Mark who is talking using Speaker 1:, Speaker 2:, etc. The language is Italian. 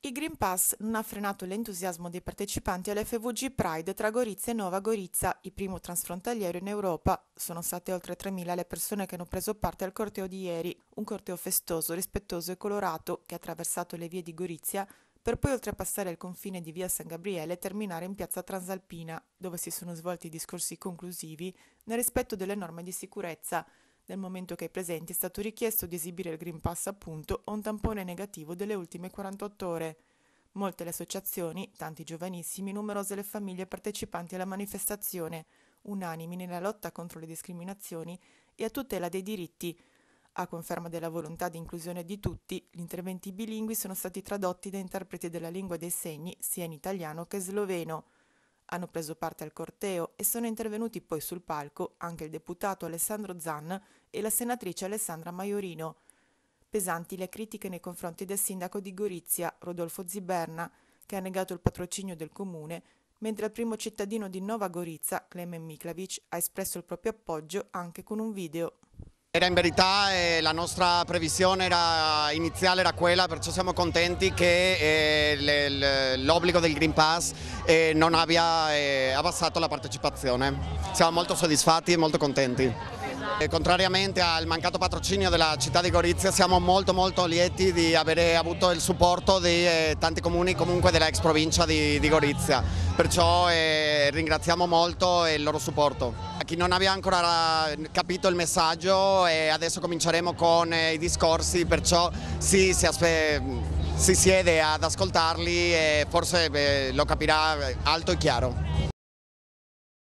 Speaker 1: Il Green Pass non ha frenato l'entusiasmo dei partecipanti all'FVG Pride tra Gorizia e Nova Gorizia, il primo transfrontaliero in Europa. Sono state oltre 3.000 le persone che hanno preso parte al corteo di ieri, un corteo festoso, rispettoso e colorato che ha attraversato le vie di Gorizia per poi oltrepassare il confine di via San Gabriele e terminare in piazza Transalpina, dove si sono svolti discorsi conclusivi nel rispetto delle norme di sicurezza. Nel momento che ai presenti è stato richiesto di esibire il Green Pass appunto o un tampone negativo delle ultime 48 ore. Molte le associazioni, tanti giovanissimi, numerose le famiglie partecipanti alla manifestazione, unanimi nella lotta contro le discriminazioni e a tutela dei diritti. A conferma della volontà di inclusione di tutti, gli interventi bilingui sono stati tradotti da interpreti della lingua dei segni sia in italiano che sloveno hanno preso parte al corteo e sono intervenuti poi sul palco anche il deputato Alessandro Zanna e la senatrice Alessandra Maiorino. Pesanti le critiche nei confronti del sindaco di Gorizia, Rodolfo Ziberna, che ha negato il patrocinio del comune, mentre il primo cittadino di Nova Gorizia, Klemen Miklavic, ha espresso il proprio appoggio anche con un video.
Speaker 2: Era in verità eh, la nostra previsione era, iniziale era quella, perciò siamo contenti che eh, l'obbligo del Green Pass eh, non abbia eh, abbassato la partecipazione. Siamo molto soddisfatti e molto contenti. Contrariamente al mancato patrocinio della città di Gorizia siamo molto molto lieti di avere avuto il supporto di eh, tanti comuni comunque della ex provincia di, di Gorizia, perciò eh, ringraziamo molto il loro supporto. A chi non abbia ancora eh, capito il messaggio eh, adesso cominceremo con eh, i discorsi, perciò sì, si, si, siede ad ascoltarli e forse eh, lo capirà alto e chiaro.